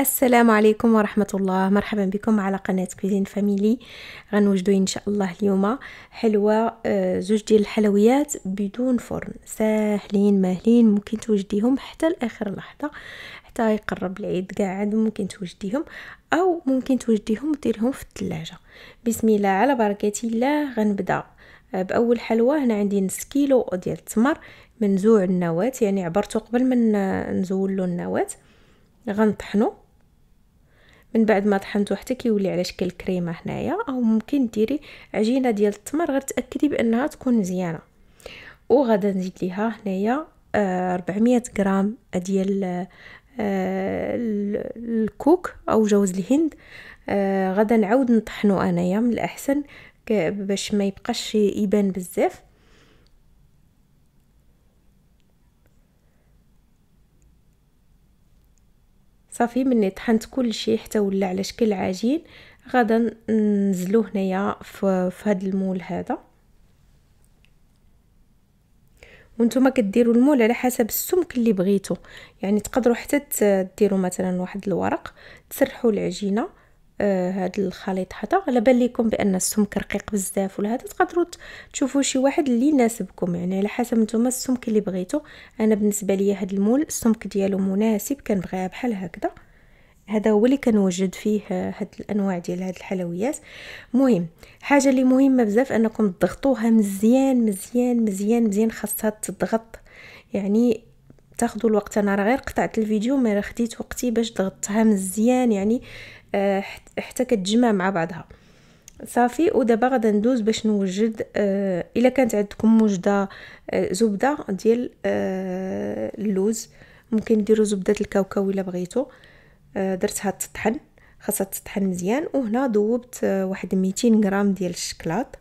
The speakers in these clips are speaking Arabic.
السلام عليكم ورحمة الله مرحبا بكم على قناة كوزين فاميلي غنوجدو ان شاء الله اليوم حلوة آه، زوج ديال الحلويات بدون فرن ساهلين ماهلين ممكن توجديهم حتى لاخر لحظة حتى يقرب العيد قاعد ممكن توجديهم او ممكن توجديهم وديرهم في الثلاجة بسم الله على بركة الله غنبدا آه، باول حلوه هنا عندي نص كيلو ديال التمر منزوع النواه يعني عبرته قبل ما نزول له النواه غنطحنو من بعد ما طحنتو حتى كيولي على شكل كريمه هنايا او ممكن ديري عجينه ديال التمر غير تاكدي بانها تكون مزيانه وغادا نزيد ليها هنايا 400 آه، غرام ديال آه، الكوك او جوز الهند آه، غادا نعاود نطحنو انايا من الاحسن باش ما يبقاش يبان بزاف صافي مني طحنت كل شيء حتى ولا على شكل عجين غادا ننزلو هنايا في هذا المول هذا وانتم كديروا المول على حسب السمك اللي بغيتو يعني تقدروا حتى ديروا مثلا واحد الورق تسرحوا العجينه آه الخليط هذا على بال لكم بان السمك رقيق بزاف ولا هذا تقدروا تشوفوا شي واحد اللي يناسبكم يعني على حسب نتوما السمك اللي بغيتو انا بالنسبه ليا هذا المول السمك ديالو مناسب كنبغيها بحال هكذا هذا هو اللي كنوجد فيه آه، هاد الانواع ديال هاد الحلويات مهم حاجه اللي مهمه بزاف انكم تضغطوها مزيان مزيان مزيان مزيان خاصها تضغط يعني تاخذوا الوقت انا راه غير قطعت الفيديو ما خديت وقتي باش ضغطتها مزيان يعني آه، حتى كتجمع مع بعضها صافي ودابا غادي ندوز باش نوجد آه، الا كانت عندكم موجده آه، زبده ديال اللوز ممكن ديروا زبده الكاوكاو الا بغيتو درتها تطحن خاصها تطحن مزيان وهنا ذوبت واحد 200 غرام ديال الشكلاط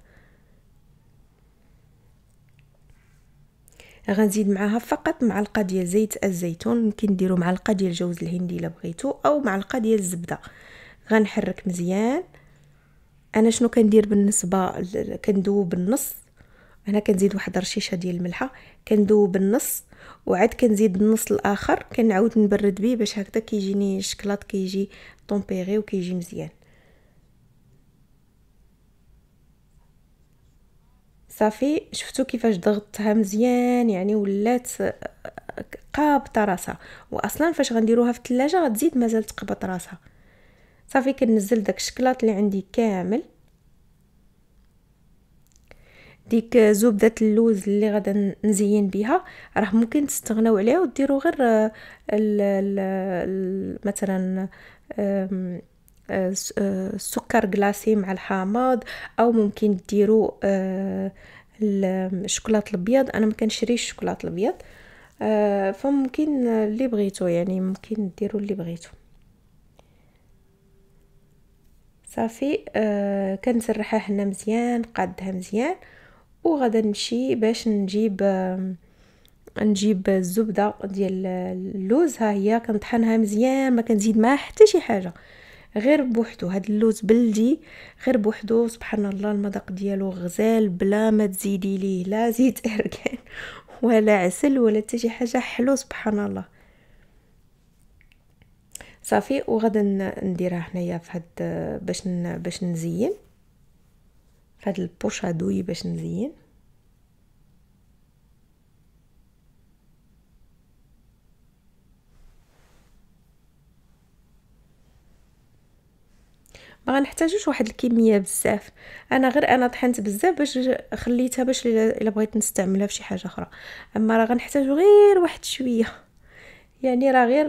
غنزيد معاها فقط معلقه ديال زيت الزيتون ممكن ديروا معلقه ديال جوز الهندي الا بغيتو او معلقه ديال الزبده آه غنحرك مزيان انا شنو كندير بالنسبه كندوب النص هنا كنزيد واحد رشيشه ديال الملحه كندوب النص وعاد كنزيد النص الاخر كنعاود نبرد بيه باش هكذا كيجيني الشكلاط كيجي طومبيغي وكيجي مزيان صافي شفتو كيفاش ضغطتها مزيان يعني ولات قابطه راسها واصلا فاش غنديروها في الثلاجه غتزيد مازال تقبط راسها صافي كنزل داك الشكلاط اللي عندي كامل ديك زبده اللوز اللي غادا نزين بها راه ممكن تستغناو عليها وديروا غير آه، ال ال مثلا السكر آه، آه، كلاصي مع الحامض او ممكن ديروا الشوكولات الابيض انا ما كنشريش الشوكولات الابيض فممكن اللي بغيتو يعني ممكن ديروا اللي بغيتو صافي آه كنسرحها هنا مزيان قادها مزيان وغدا نمشي باش نجيب آه نجيب الزبده ديال اللوز ها هي كنطحنها مزيان ما كنزيد معها حتى شي حاجه غير بوحدو هاد اللوز بلدي غير بوحدو سبحان الله المذاق ديالو غزال بلا ما تزيدي ليه لا زيت اركان ولا عسل ولا حتى شي حاجه حلو سبحان الله صافي وغادي نديرها هنايا في هاد باش باش نزين في هاد باش نزين ما غنحتاجوش واحد الكميه بزاف انا غير انا طحنت بزاف باش خليتها باش الا بغيت نستعملها في شي حاجه اخرى اما راه غنحتاجو غير واحد شويه يعني راه غير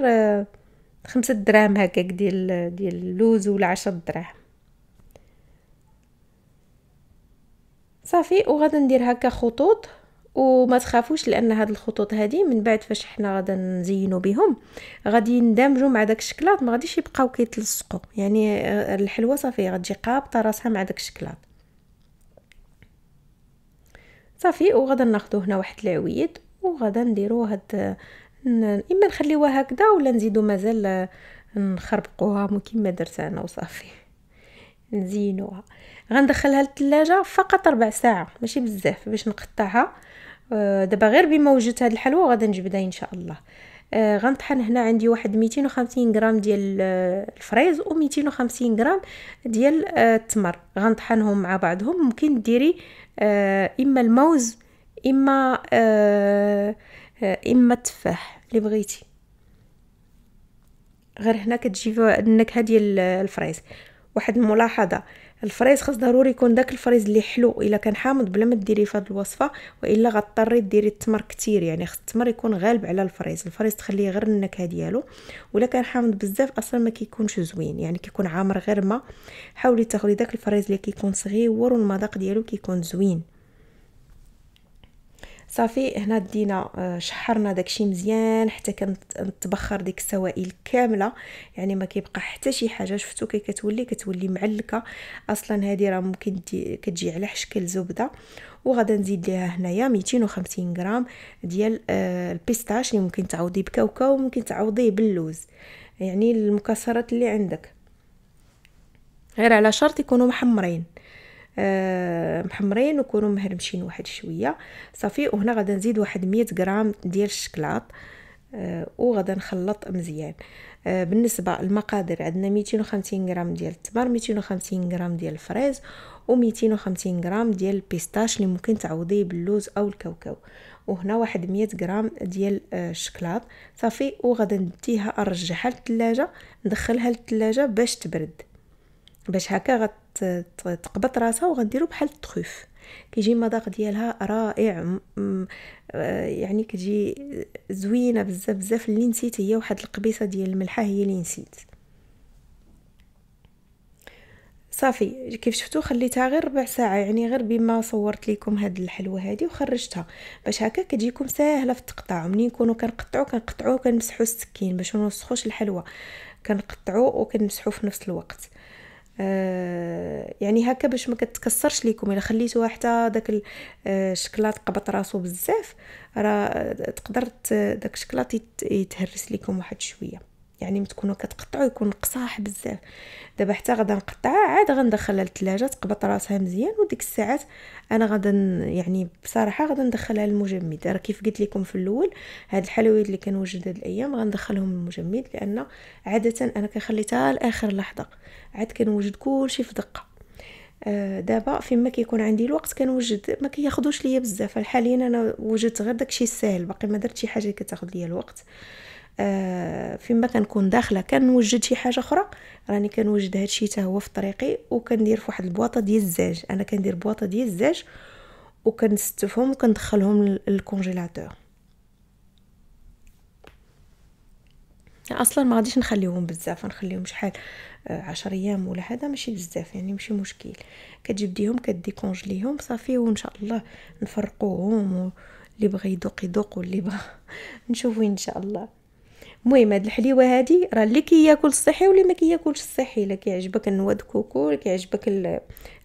خمسة دراهم هكاك ديال ديال اللوز ولا عشرة دراهم صافي وغادا ندير هكا خطوط وما تخافوش لان هاد الخطوط هادي من بعد فاش حنا غادا نزينو بهم غادي يندمجوا مع داك الشكلاط ما غاديش يبقاو كيتلصقوا يعني آه، الحلوه صافي غتجي قابطه راسها مع داك الشكلاط صافي وغادا ناخذ هنا واحد العويد وغادا نديرو هاد اما نخليوها هكذا ولا نزيدو مازال نخربقوها كيما درت انا وصافي نزينوها غندخلها للثلاجه فقط ربع ساعه ماشي بزاف باش نقطعها آه، دابا غير بما وجدت هاد الحلوه غادا نجبدها ان شاء الله آه، غنطحن هنا عندي واحد 250 غرام ديال آه، الفريز و 250 غرام ديال التمر غنطحنهم مع بعضهم ممكن ديري اما الموز اما آه إيه، اما التفاح اللي بغيتي غير هنا كتجيب النكهه ديال الفريز واحد الملاحظه الفريز خاص ضروري يكون داك الفريز اللي حلو الا كان حامض بلا ما ديري في هذه الوصفه والا غضطري ديري التمر كتير يعني خاص التمر يكون غالب على الفريز الفريز تخليه غير النكهه ديالو ولا كان حامض بزاف اصلا ما كيكونش زوين يعني كيكون عامر غير ما حاولي تاخدي داك الفريز اللي كيكون صغير والمذاق ديالو كيكون زوين صافي هنا دينا آه، شحرنا داكشي مزيان حتى كنتبخر ديك السوائل كامله يعني ما كيبقى حتى شي حاجه شفتو كي كتولي كتولي معلكه اصلا هذه راه ممكن كتجي على شكل زبده وغادا نزيد ليها هنايا 250 غرام ديال آه، البيستاش اللي ممكن تعوضيه بكاوكاو وممكن تعوضيه باللوز يعني المكسرات اللي عندك غير على شرط يكونوا محمرين آه، محمرين ويكونوا مهرمشين واحد شويه صافي وهنا غدا نزيد واحد 100 غرام ديال الشكلاط آه، وغدا نخلط مزيان آه، بالنسبه للمقادير عندنا 250 غرام ديال التمر 250 غرام ديال الفريز و250 غرام ديال البيستاش اللي ممكن تعوضيه باللوز او الكاوكاو وهنا واحد 100 غرام ديال الشكلاط صافي وغادي نديها نرجعها للثلاجه ندخلها للثلاجه باش تبرد باش هكا تقبط راسها وغنديرو بحال التخوف كيجي المذاق ديالها رائع آه، يعني كتجي زوينه بزاف بزاف اللي نسيت هي واحد القبيصه ديال الملحه هي اللي نسيت صافي كيف شفتو خليتها غير ربع ساعه يعني غير بما صورت لكم هاد الحلوه هادي وخرجتها باش هكا كتجيكم ساهله في التقطاع ومنين نكونوا كنقطعو كنقطعو كنمسحو السكين باش ما نوسخوش الحلوه كنقطعوا وكنمسحوا في نفس الوقت آه، يعني هكا باش ما كتكسرش ليكم الا خليتوها حتى داك آه، الشكلاط قبط راسو بزاف راه تقدر داك الشكلاط يتهرس ليكم واحد شويه يعني متكونوا كتقطعوا يكون قصاح بزاف دابا حتى غادا نقطعها عاد غندخلها للثلاجه تقبط راسها مزيان وديك الساعات انا غادا يعني بصراحه غادا ندخلها للمجمد راه كيف قلت لكم في الاول هاد الحلويات اللي كنوجد هاد الايام غندخلهم للمجمد لان عاده انا كنخليتها لاخر لحظه عاد كنوجد كلشي في دقه آه، دابا فين ما كيكون عندي الوقت كنوجد ما كياخذوش ليا بزاف حاليا انا وجدت غير داكشي الساهل باقي ما درت شي حاجه كتاخذ ليا الوقت آه، فيما كنكون داخله كنوجد شي حاجه اخرى راني كنوجد هادشي حتى هو في طريقي وكندير في واحد البواطه ديال الزاج انا كندير بواطه ديال الزاج وكنستفهم وكندخلهم للكونجيلاتور اصلا ما غاديش نخليهم بزاف نخليهم شحال آه، عشر ايام ولا هذا ماشي بزاف يعني ماشي مشكل كتجبديهم كديكونجليهم صافي وان شاء الله نفرقوهم اللي بغى يدوق يدوق واللي بغى نشوفو ان شاء الله المهم هاد الحليوه هادي راه اللي كياكل الصحي واللي ما كياكلش الصحي الا كيعجبك النواد كوكو ولا كيعجبك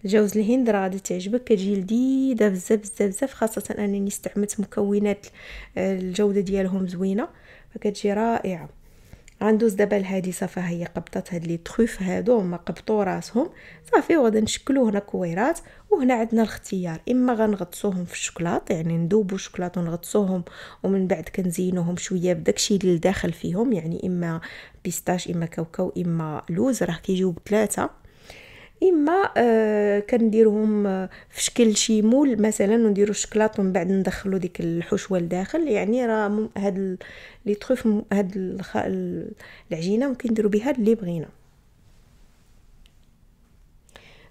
الجوز الهند راه غادي تعجبك كتجي لذيذه بزاف بزاف بزاف خاصه انني استعملت مكونات آه، الجوده ديالهم زوينه فكتجي رائعه غندوز دابا لهادي صافا هي قبطات هاد لي تخوف هادو هما قبطو راسهم صافي وغادي نشكلو هنا كويرات وهنا عندنا الاختيار اما غنغطسوهم في الشكلاط يعني ندوبو الشوكلاط ونغطسوهم ومن بعد كنزينوهم شويه بداكشي اللي لداخل فيهم يعني اما بيستاش اما كاوكاو اما لوز راه كيجيو بثلاثه اما آه كنديرهم آه، في شكل شي مول مثلا ونديرو الشكلاط ومن بعد ندخلو ديك الحشوه لداخل يعني راه هاد لي تروف هاد العجينه ممكن نديرو بها اللي بغينا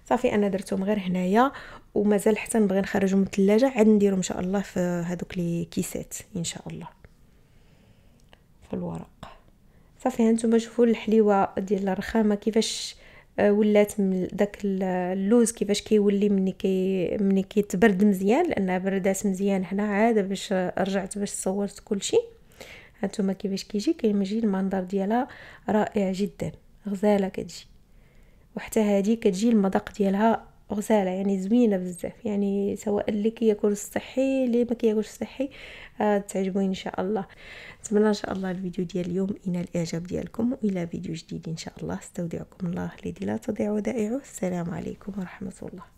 صافي انا درتهم غير هنايا ومازال حتى نبغي نخرجهم من الثلاجه عاد نديرهم ان شاء الله في هذوك لي كيسات ان شاء الله في الورق صافي هانتوما شوفوا الحليوه ديال الرخامه كيفاش آه، ولات من داك اللوز كيفاش كيولي ملي كي ملي كيتبرد مزيان لانها بردات مزيان هنا عاده باش رجعت باش صورت كلشي هانتوما كيفاش كيجي كيجي المنظر ديالها رائع جدا غزاله كتجي وحتى هذه كتجي المذاق ديالها غزاله يعني زوينه بزاف يعني سواء اللي كياكل الصحي اللي ما كياكلش الصحي آه تعجبوه ان شاء الله نتمنى ان شاء الله الفيديو ديال اليوم ينال الاعجاب ديالكم والى فيديو جديد ان شاء الله استودعكم الله الذي لا تضيع ودائعه السلام عليكم ورحمه الله